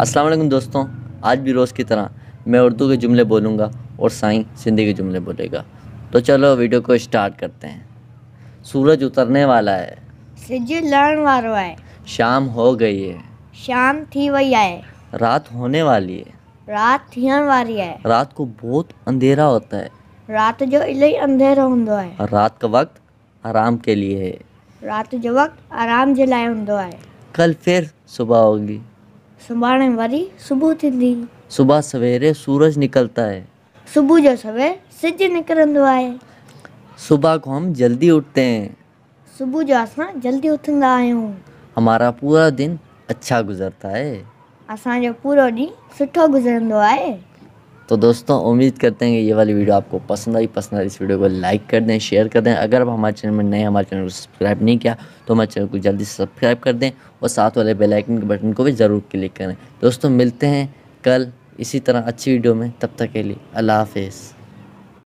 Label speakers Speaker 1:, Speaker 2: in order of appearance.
Speaker 1: अस्सलाम वालेकुम दोस्तों आज भी रोज़ की तरह मैं उर्दू के जुमले बोलूँगा और साईं सिंधी के जुमले बोलेगा तो चलो वीडियो को स्टार्ट करते हैं सूरज उतरने वाला है
Speaker 2: सिज है
Speaker 1: शाम हो गई है
Speaker 2: शाम थी वही आए
Speaker 1: रात होने वाली है
Speaker 2: रात थियण वाली है
Speaker 1: रात को बहुत अंधेरा होता है
Speaker 2: रात जो इलाही अंधेरा होंदो है
Speaker 1: रात का वक्त आराम के लिए है
Speaker 2: रात जो वक्त आराम जलाए होंदो है
Speaker 1: कल फिर सुबह होगी
Speaker 2: संभालण वारी सुबुह थींदी
Speaker 1: सुबह सवेरे सूरज निकलता है
Speaker 2: सुबह जो सवेर सिज निकरंदो आहे
Speaker 1: सुबह को हम जल्दी उठते हैं
Speaker 2: सुबह जो असां जल्दी उथंदा आहियूं
Speaker 1: हमारा पूरा दिन अच्छा गुज़रता है
Speaker 2: असांजो पूरो ॾींहुं सुठो गुज़रंदो आहे
Speaker 1: तो दोस्तों उम्मीद करते हैं कि ये वाली वीडियो आपको पसंद आई पसंद आई तो इस वीडियो को लाइक कर दें शेयर कर दें अगर आप हमारे चैनल में नए हमारे चैनल को सब्सक्राइब नहीं किया तो हमारे चैनल को जल्दी सब्सक्राइब कर दें और साथ वाले बेलाइकन के बटन को भी ज़रूर क्लिक करें दोस्तों मिलते हैं कल इसी तरह अच्छी वीडियो में तब तक के लिए अल्लाह हाफिज़